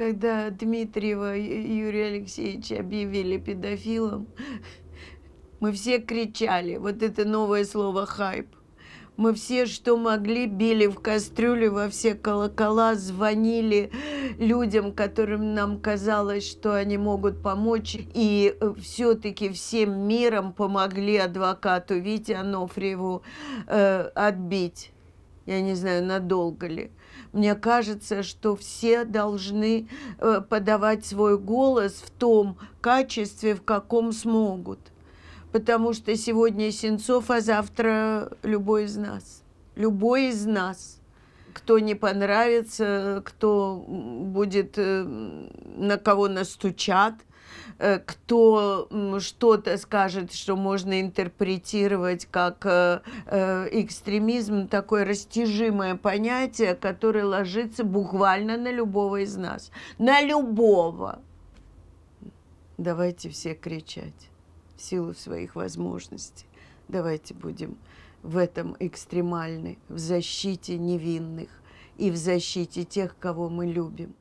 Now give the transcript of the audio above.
когда Дмитриева Юрия Алексеевича объявили педофилом, мы все кричали, вот это новое слово «хайп». Мы все, что могли, били в кастрюле во все колокола, звонили людям, которым нам казалось, что они могут помочь. И э, все-таки всем миром помогли адвокату Вите Анофриеву э, отбить я не знаю, надолго ли. Мне кажется, что все должны э, подавать свой голос в том качестве, в каком смогут. Потому что сегодня Сенцов, а завтра любой из нас. Любой из нас – кто не понравится, кто будет, э, на кого настучат – Э, кто что-то скажет, что можно интерпретировать как э, э, экстремизм, такое растяжимое понятие, которое ложится буквально на любого из нас. На любого. Давайте все кричать в силу своих возможностей. Давайте будем в этом экстремальны, в защите невинных и в защите тех, кого мы любим.